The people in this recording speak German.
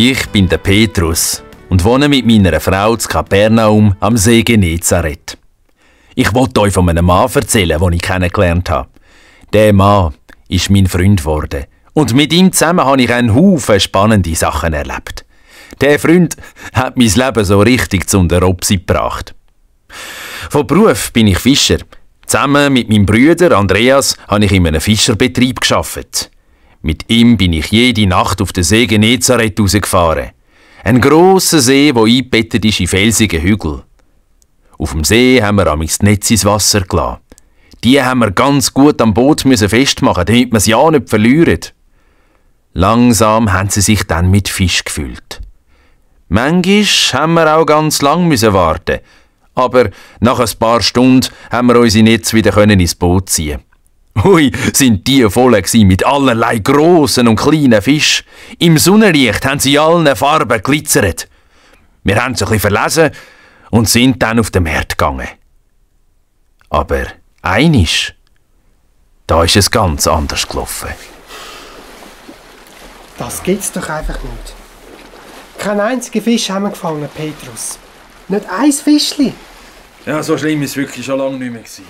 Ich bin der Petrus und wohne mit meiner Frau zu Kapernaum am See Genezareth. Ich wollte euch von einem Mann erzählen, den ich kennengelernt habe. Der Mann ist mein Freund geworden. Und mit ihm zusammen habe ich einen Haufen spannende Sachen erlebt. Der Freund hat mein Leben so richtig zu der Opsi gebracht. Von Beruf bin ich Fischer. Zusammen mit meinem Bruder Andreas habe ich in einem Fischerbetrieb gearbeitet. Mit ihm bin ich jede Nacht auf den See Genezareth rausgefahren. Ein grosser See, der eingebettet ist in felsigen Hügel. Auf dem See haben wir amigs Netz ins Wasser gelassen. Die haben wir ganz gut am Boot müssen festmachen, damit wir sie ja nicht verlieren. Langsam haben sie sich dann mit Fisch gefüllt. Mängisch haben wir auch ganz lang müssen warten, aber nach ein paar Stunden haben wir unsere Netz wieder ins Boot ziehen. Hui, sind die voll mit allerlei grossen und kleinen Fisch. Im Sonnenlicht haben sie allen Farben glitzert. Wir haben sie ein verlesen und sind dann auf den Markt gegangen. Aber einisch, da ist es ganz anders gelaufen. Das gibt's doch einfach nicht. Kein einziger Fisch haben wir gefangen, Petrus. Nicht ein Fischli. Ja, so schlimm ist es wirklich schon lange nicht mehr.